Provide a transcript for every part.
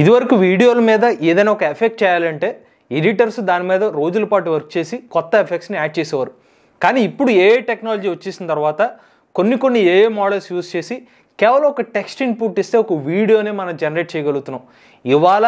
ఇదివరకు వీడియోల మీద ఏదైనా ఒక ఎఫెక్ట్ చేయాలంటే ఎడిటర్స్ దాని మీద రోజుల పాటు వర్క్ చేసి కొత్త ఎఫెక్ట్స్ని యాడ్ చేసేవారు కానీ ఇప్పుడు ఏ టెక్నాలజీ వచ్చేసిన తర్వాత కొన్ని కొన్ని ఏఏ మోడల్స్ యూస్ చేసి కేవలం ఒక టెక్స్ట్ ఇన్పుట్ ఇస్తే ఒక వీడియోనే మనం జనరేట్ చేయగలుగుతున్నాం ఇవాళ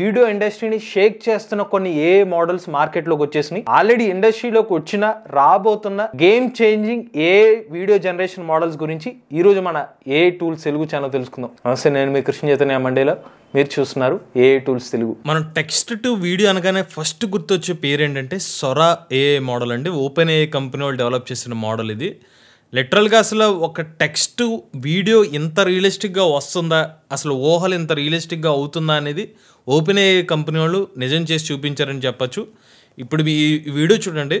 వీడియో ఇండస్ట్రీని షేక్ చేస్తున్న కొన్ని ఏ మోడల్స్ మార్కెట్లోకి వచ్చేసినాయి ఆల్రెడీ ఇండస్ట్రీలోకి వచ్చిన రాబోతున్న game changing AI video generation models గురించి ఈరోజు మన ఏ టూల్స్ తెలుగు ఛానల్ తెలుసుకుందాం నమస్తే నేను మీ కృష్ణ చైతన్య మండేలో మీరు చూస్తున్నారు ఏ టూల్స్ తెలుగు మనం టెక్స్ట్ టు వీడియో అనగానే ఫస్ట్ గుర్తొచ్చే పేరు ఏంటంటే సొరా ఏ మోడల్ అండి ఓపెన్ ఏ కంపెనీ వాళ్ళు డెవలప్ చేసిన మోడల్ ఇది లిటరల్గా అసలు ఒక టెక్స్ట్ వీడియో ఇంత రియలిస్టిక్గా వస్తుందా అసలు ఊహలు ఇంత రియలిస్టిక్గా అవుతుందా అనేది ఓపెన్ అయ్యే కంపెనీ వాళ్ళు నిజం చేసి చూపించారని చెప్పచ్చు ఇప్పుడు మీ వీడియో చూడండి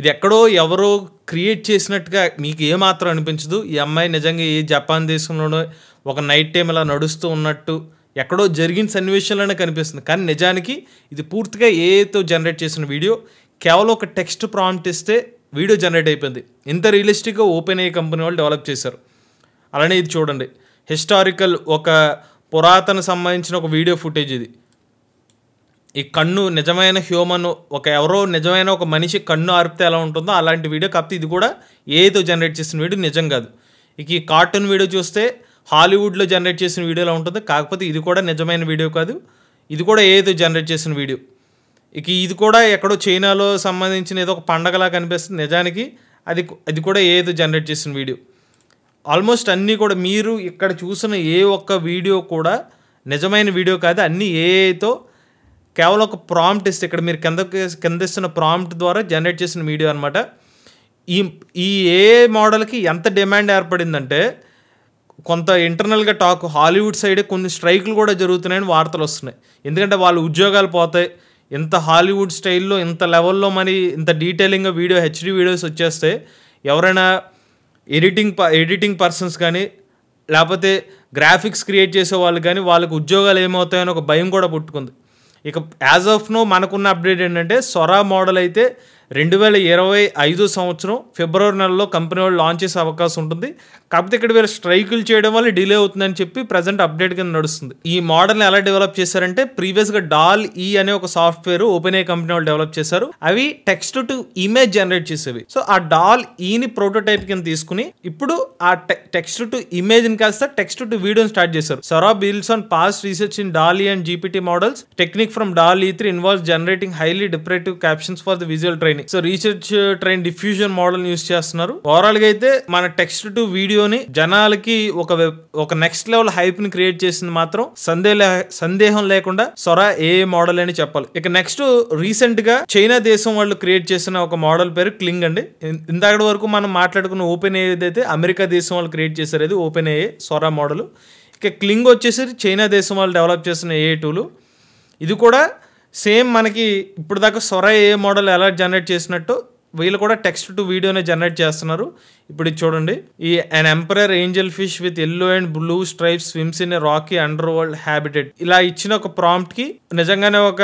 ఇది ఎక్కడో ఎవరో క్రియేట్ చేసినట్టుగా మీకు ఏమాత్రం అనిపించదు ఈ అమ్మాయి నిజంగా ఏ జపాన్ దేశంలోనో ఒక నైట్ టైం ఇలా నడుస్తూ ఉన్నట్టు ఎక్కడో జరిగిన సన్నివేశంలోనే కనిపిస్తుంది కానీ నిజానికి ఇది పూర్తిగా ఏతో జనరేట్ చేసిన వీడియో కేవలం ఒక టెక్స్ట్ ప్రాంప్ట్ ఇస్తే వీడియో జనరేట్ అయిపోయింది ఇంత రియలిస్టిక్గా ఓపెన్ అయ్యే కంపెనీ వాళ్ళు డెవలప్ చేశారు అలానే ఇది చూడండి హిస్టారికల్ ఒక పురాతన సంబంధించిన ఒక వీడియో ఫుటేజ్ ఇది ఈ కన్ను నిజమైన హ్యూమన్ ఒక ఎవరో నిజమైన ఒక మనిషి కన్ను ఆర్పితే ఎలా ఉంటుందో అలాంటి వీడియో కాకపోతే ఇది కూడా ఏదో జనరేట్ చేసిన వీడియో నిజం కాదు ఇక ఈ కార్టూన్ వీడియో చూస్తే హాలీవుడ్లో జనరేట్ చేసిన వీడియోలో ఉంటుంది కాకపోతే ఇది కూడా నిజమైన వీడియో కాదు ఇది కూడా ఏదో జనరేట్ చేసిన వీడియో ఇక ఇది కూడా ఎక్కడో చైనాలో సంబంధించిన ఏదో ఒక పండగలా కనిపిస్తుంది నిజానికి అది అది కూడా ఏదో జనరేట్ చేసిన వీడియో ఆల్మోస్ట్ అన్నీ కూడా మీరు ఇక్కడ చూసిన ఏ ఒక్క వీడియో కూడా నిజమైన వీడియో కాదు అన్నీ ఏఐతో కేవలం ఒక ప్రాంప్ట్ ఇస్తే ఇక్కడ మీరు కింద కింద ఇస్తున్న ప్రాంప్ట్ ద్వారా జనరేట్ చేసిన వీడియో అనమాట ఈ ఈ ఏ మోడల్కి ఎంత డిమాండ్ ఏర్పడిందంటే కొంత ఇంటర్నల్గా టాక్ హాలీవుడ్ సైడే కొన్ని స్ట్రైకులు కూడా జరుగుతున్నాయని వార్తలు వస్తున్నాయి ఎందుకంటే వాళ్ళు ఉద్యోగాలు పోతాయి ఇంత హాలీవుడ్ స్టైల్లో ఇంత లెవెల్లో మరి ఇంత డీటెయిలింగ్గా వీడియో హెచ్డి వీడియోస్ వచ్చేస్తే ఎవరైనా ఎడిటింగ్ ఎడిటింగ్ పర్సన్స్ కానీ లేకపోతే గ్రాఫిక్స్ క్రియేట్ చేసే వాళ్ళు కానీ వాళ్ళకి ఉద్యోగాలు ఏమవుతాయని ఒక భయం కూడా పుట్టుకుంది ఇక యాజ్ ఆఫ్ నో మనకున్న అప్డేట్ ఏంటంటే సొరా మోడల్ అయితే రెండు వేల ఇరవై ఐదు సంవత్సరం ఫిబ్రవరి నెలలో కంపెనీ వాళ్ళు లాంచ్ చేసే అవకాశం ఉంటుంది కాకపోతే ఇక్కడ వీళ్ళు స్ట్రైకులు చేయడం వల్ల డిలే అవుతుందని చెప్పి ప్రజెంట్ అప్డేట్ కింద నడుస్తుంది ఈ మోడల్ని ఎలా డెవలప్ చేశారంటే ప్రీవియస్గా డాల్ ఈ అనే ఒక సాఫ్ట్వేర్ ఓపెన్ ఏ కంపెనీ వాళ్ళు డెవలప్ చేశారు అవి టెక్స్ట్ టు ఇమేజ్ జనరేట్ చేసేవి సో ఆ డాల్ ఈని ప్రోటోటైప్ కింద తీసుకుని ఇప్పుడు ఆ టెక్స్ట్ టు ఇమేజ్ ని కాస్త టెక్స్ట్ టు వీడియోని స్టార్ట్ చేశారు Sora builds on past research in DALL and GPT models technique from DALL E three involve generating highly descriptive captions for the visual training so research train diffusion model use చేస్తున్నారు overall గా అయితే మన text to video వీడియోని జనాలకి ఒక ఒక next level hype ని create చేసింది మాత్రం సందేహ సందేహం లేకుండా సొరా ఏ మోడల్ అని చెప్పాలి ఇక నెక్స్ట్ రీసెంట్ గా చైనా దేశం వాళ్ళు క్రియేట్ చేసిన ఒక మోడల్ పేరు క్లింగ్ అండి ఇందాకటి వరకు మనం మాట్లాడుకున్న ఓపెన్ ఏ ఏదైతే అమెరికా దేశం వాళ్ళు క్రియేట్ చేశారు అది ఓపెన్ ఏ సొరా మోడల్ ఇక క్లింగ్ వచ్చేసి చైనా దేశం వాళ్ళు డెవలప్ చేసిన ఏ టూలు ఇది కూడా సేమ్ మనకి ఇప్పుడు దాకా సొరా ఏ మోడల్ ఎలా జనరేట్ చేసినట్టు వీళ్ళు కూడా టెక్స్ట్ టు వీడియోనే జనరేట్ చేస్తున్నారు ఇప్పుడు చూడండి ఈ an emperor angel fish with yellow and blue stripe swims in rocky under world habitat ఇలా ఇచ్చిన ఒక ప్రాంప్ట్ కి నిజంగానే ఒక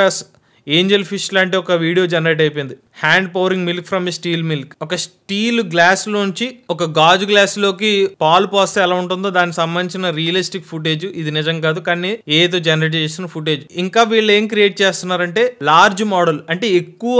ఏంజల్ ఫిష్ లాంటి ఒక వీడియో జనరేట్ అయిపోయింది hand pouring milk from steel milk ఒక స్టీల్ గ్లాస్ లోంచి ఒక గాజు గ్లాస్ లోకి పాలు పోస్తే ఎలా ఉంటుందో దానికి సంబంధించిన రియలిస్టిక్ ఫుటేజ్ ఇది నిజం కాదు కానీ ఏదో జనరేట్ చేసిన ఫుటేజ్ ఇంకా వీళ్ళు ఏం క్రియేట్ చేస్తున్నారంటే లార్జ్ మోడల్ అంటే ఎక్కువ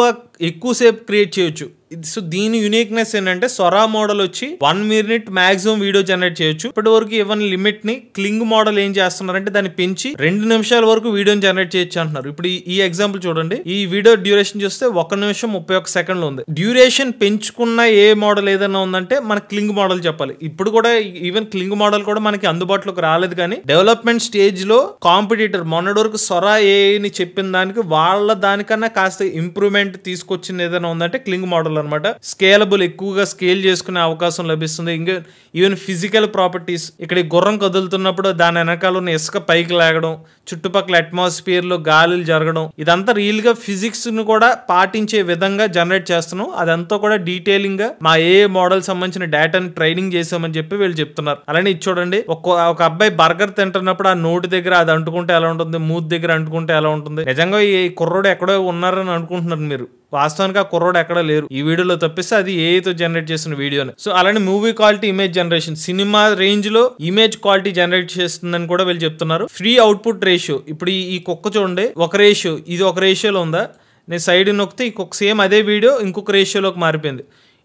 ఎక్కువసేపు క్రియేట్ చేయొచ్చు సో దీని యునిక్నెస్ ఏంటంటే సొరా మోడల్ వచ్చి one minute maximum video generate చేయొచ్చు ఇప్పటి వరకు ఇవ్వని లిమిట్ ని క్లింగ్ మోడల్ ఏం చేస్తున్నారంటే దాన్ని పెంచి రెండు నిమిషాల వరకు వీడియోని జనరేట్ చేయొచ్చు అంటున్నారు ఇప్పుడు ఈ ఎగ్జాంపుల్ చూడండి ఈ వీడియో డ్యూరేషన్ చూస్తే ఒక నిమిషం ముప్పై ఒక్క సెకండ్లు ఉంది డ్యూరేషన్ పెంచుకున్న ఏ మోడల్ ఏదైనా ఉందంటే మన క్లింగ్ మోడల్ చెప్పాలి ఇప్పుడు కూడా ఈవెన్ క్లింగ్ మోడల్ కూడా మనకి అందుబాటులోకి రాలేదు కానీ డెవలప్మెంట్ స్టేజ్ లో కాంపిటీటర్ మొన్నటి వరకు సొరా ఏని చెప్పిన దానికి వాళ్ళ దానికన్నా కాస్త ఇంప్రూవ్మెంట్ తీసుకొచ్చింది ఏదైనా ఉందంటే క్లింగ్ మోడల్ అనమాట స్కేలబుల్ ఎక్కువగా స్కేల్ చేసుకునే అవకాశం లభిస్తుంది ఇంకా ఈవెన్ ఫిజికల్ ప్రాపర్టీస్ ఇక్కడ గుర్రం కదులుతున్నప్పుడు దాని వెనకాల ఉన్న ఇసుక పైకి లాగడం చుట్టుపక్కల అట్మాస్ఫియర్ లో గాలులు జరగడం ఇదంతా రియల్ గా ఫిజిక్స్ ను కూడా పాటించే విధంగా జనరేట్ చేస్తున్నాం అదంతా కూడా డీటెయిలింగ్ గా మా ఏ మోడల్ సంబంధించిన డేటాని ట్రైనింగ్ చేసామని చెప్పి వీళ్ళు చెప్తున్నారు అలానే ఇది చూడండి ఒక ఒక అబ్బాయి బర్గర్ తింటున్నప్పుడు ఆ నోటి దగ్గర అది అంటుకుంటే ఎలా ఉంటుంది మూత్ దగ్గర అంటుకుంటే ఎలా ఉంటుంది నిజంగా ఈ కుర్రోడు ఎక్కడో ఉన్నారని అనుకుంటున్నారు మీరు వాస్తవానికి ఆ కుర్రోడు ఎక్కడ లేరు ఈ వీడియోలో తప్పిస్తే అది ఏఐతో జనరేట్ చేసిన వీడియో సో అలానే movie quality image generation cinema range లో ఇమేజ్ క్వాలిటీ జనరేట్ చేస్తుందని కూడా వీళ్ళు చెప్తున్నారు ఫ్రీ అవుట్పుట్ రేషియో ఇప్పుడు ఈ కుక్క చూడండి ఒక రేషియో ఇది ఒక రేషియోలో ఉందా నేను సైడ్ నొక్కితే ఇంకొక సేమ్ అదే వీడియో ఇంకొక రేషియోలోకి మారిపోయింది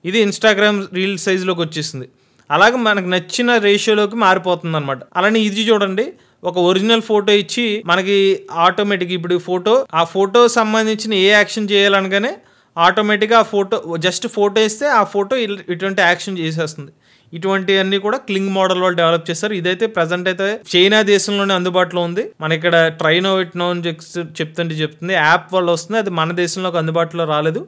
ఇది ఇన్స్టాగ్రామ్ రీల్ సైజులోకి వచ్చేసింది అలాగే మనకు నచ్చిన రేషియోలోకి మారిపోతుంది అనమాట అలానే ఇది చూడండి ఒక ఒరిజినల్ ఫోటో ఇచ్చి మనకి ఆటోమేటిక్ ఇప్పుడు ఫోటో ఆ ఫోటో సంబంధించిన ఏ యాక్షన్ చేయాలనగానే ఆటోమేటిక్గా ఆ ఫోటో జస్ట్ ఫోటో ఇస్తే ఆ ఫోటో ఇటువంటి యాక్షన్ చేసేస్తుంది ఇటువంటివన్నీ కూడా క్లింగ్ మోడల్ వాళ్ళు డెవలప్ చేస్తారు ఇదైతే ప్రజెంట్ అయితే చైనా దేశంలోనే అందుబాటులో ఉంది మన ఇక్కడ ట్రైనో విట్నో అని చెప్తుంటే చెప్తుంది యాప్ వల్ల వస్తుంది అది మన దేశంలోకి అందుబాటులో రాలేదు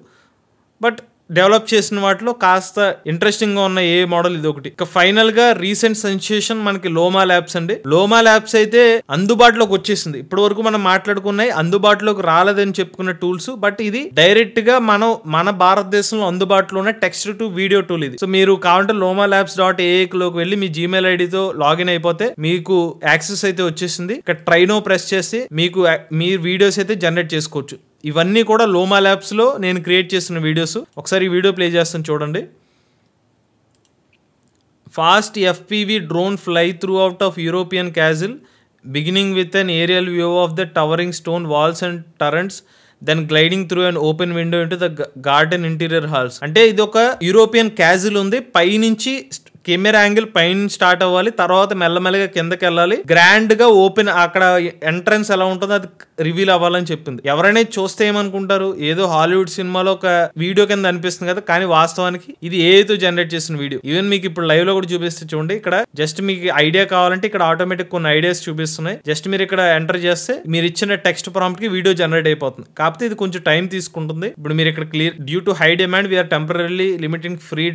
బట్ డెవలప్ చేసిన వాటిలో కాస్త ఇంట్రెస్టింగ్ గా ఉన్న ఏ మోడల్ ఇది ఒకటి ఇక ఫైనల్ గా రీసెంట్ సెన్సేషన్ మనకి లోమా ల్యాబ్స్ అండి లోమా ల్యాబ్స్ అయితే అందుబాటులోకి వచ్చేసింది ఇప్పటి వరకు మనం మాట్లాడుకున్నాయి అందుబాటులోకి రాలేదని చెప్పుకున్న టూల్స్ బట్ ఇది డైరెక్ట్ గా మనం మన భారతదేశంలో అందుబాటులో ఉన్న టెక్స్ట్ టు వీడియో టూల్ ఇది సో మీరు కావాలంటే లోమా ల్యాబ్స్ డాట్ లోకి వెళ్ళి మీ జీమెయిల్ ఐడితో లాగిన్ అయిపోతే మీకు యాక్సెస్ అయితే వచ్చేసింది ఇక్కడ ట్రైనో ప్రెస్ చేసి మీకు మీ వీడియోస్ అయితే జనరేట్ చేసుకోవచ్చు ఇవన్నీ కూడా లోమా ల్యాబ్స్లో నేను క్రియేట్ చేసిన వీడియోస్ ఒకసారి వీడియో ప్లే చేస్తాను చూడండి fast FPV drone fly through out of European castle beginning with an aerial view of the towering stone walls and turrets then gliding through and open window into the garden interior halls అంటే ఇది ఒక European castle ఉంది పైనుంచి camera angle పైన start అవ్వాలి తర్వాత మెల్లమెల్లగా కిందకి వెళ్ళాలి గ్రాండ్ గా ఓపెన్ అక్కడ ఎంట్రన్స్ ఎలా ఉంటుందో అది రివీల్ అవ్వాలని చెప్పింది ఎవరైనా చూస్తే ఏమనుకుంటారు ఏదో హాలీవుడ్ సినిమాలో ఒక వీడియో కింద అనిపిస్తుంది కదా కానీ వాస్తవానికి ఇది ఏదో జనరేట్ చేసిన వీడియో ఈవెన్ మీకు ఇప్పుడు లైవ్ లో కూడా చూపిస్తే చూడండి ఇక్కడ జస్ట్ మీకు ఐడియా కావాలంటే ఇక్కడ ఆటోమేటిక్ కొన్ని ఐడియాస్ చూపిస్తున్నాయి జస్ట్ మీరు ఇక్కడ ఎంటర్ చేస్తే మీరు ఇచ్చిన టెక్స్ట్ ప్రాంప్ట్ కి వీడియో జనరేట్ అయిపోతుంది కాకపోతే ఇది కొంచెం టైం తీసుకుంటుంది ఇప్పుడు మీరు ఇక్కడ clear due to high demand we're temporarily limiting free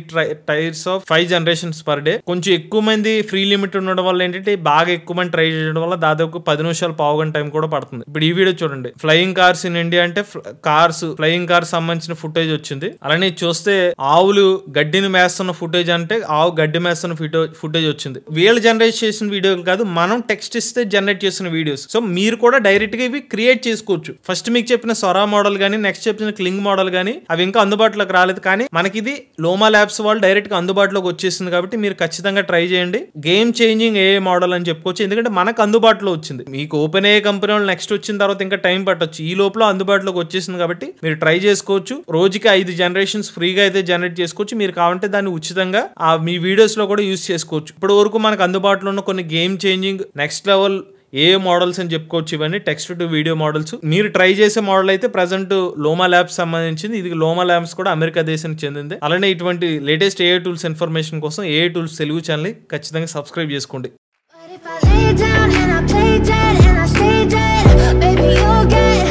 tiers of five generation నిమిషన్స్ పర్ డే కొంచెం ఎక్కువ మంది ఫ్రీ లిమిట్ ఉండడం వల్ల ఏంటంటే బాగా ఎక్కువ మంది ట్రై చేయడం వల్ల దాదాపు పది నిమిషాలు పావు గంట టైం కూడా పడుతుంది ఇప్పుడు ఈ వీడియో చూడండి ఫ్లయింగ్ కార్స్ ఇన్ ఇండియా అంటే కార్స్ ఫ్లయింగ్ కార్స్ సంబంధించిన ఫుటేజ్ వచ్చింది అలానే చూస్తే ఆవులు గడ్డిని మేస్తున్న ఫుటేజ్ అంటే ఆవు గడ్డి మేస్తున్న ఫుటేజ్ వచ్చింది వీళ్ళు జనరేట్ చేసిన వీడియోలు కాదు మనం టెక్స్ట్ ఇస్తే జనరేట్ చేసిన వీడియోస్ సో మీరు కూడా డైరెక్ట్ గా ఇవి క్రియేట్ చేసుకోవచ్చు ఫస్ట్ మీకు చెప్పిన సొరా మోడల్ కానీ నెక్స్ట్ చెప్పిన క్లింగ్ మోడల్ గానీ అవి ఇంకా అందుబాటులోకి రాలేదు కానీ మనకి ఇది లోమా ల్యాబ్స్ వాళ్ళు డైరెక్ట్ గా అందుబాటులోకి వచ్చేసింది కాబట్టి కాబట్టి మీరు ఖచ్చితంగా ట్రై చేయండి గేమ్ చేంజింగ్ ఏ మోడల్ అని చెప్పుకోవచ్చు ఎందుకంటే మనకు అందుబాటులో వచ్చింది మీకు ఓపెన్ ఏ కంపెనీ నెక్స్ట్ వచ్చిన తర్వాత ఇంకా టైం పట్టొచ్చు ఈ లోపల అందుబాటులోకి వచ్చేసింది కాబట్టి మీరు ట్రై చేసుకోవచ్చు రోజుకి ఐదు జనరేషన్స్ ఫ్రీగా అయితే జనరేట్ చేసుకోవచ్చు మీరు కావాలంటే దాన్ని ఉచితంగా ఆ మీ వీడియోస్ లో కూడా యూస్ చేసుకోవచ్చు ఇప్పటి వరకు మనకు అందుబాటులో ఉన్న కొన్ని game changing next level AI models అని చెప్పుకోవచ్చు ఇవన్నీ టెక్స్ట్ టు వీడియో మోడల్స్ మీరు ట్రై చేసే మోడల్ అయితే ప్రజెంట్ లోమా ల్యాబ్స్ సంబంధించింది ఇది లోమా ల్యాబ్స్ కూడా అమెరికా దేశానికి చెందింది అలానే ఇటువంటి లేటెస్ట్ ఏ టూల్స్ ఇన్ఫర్మేషన్ కోసం ఏ టూల్స్ తెలుగు ఛానల్ ఖచ్చితంగా సబ్స్క్రైబ్ చేసుకోండి Baby, you'll get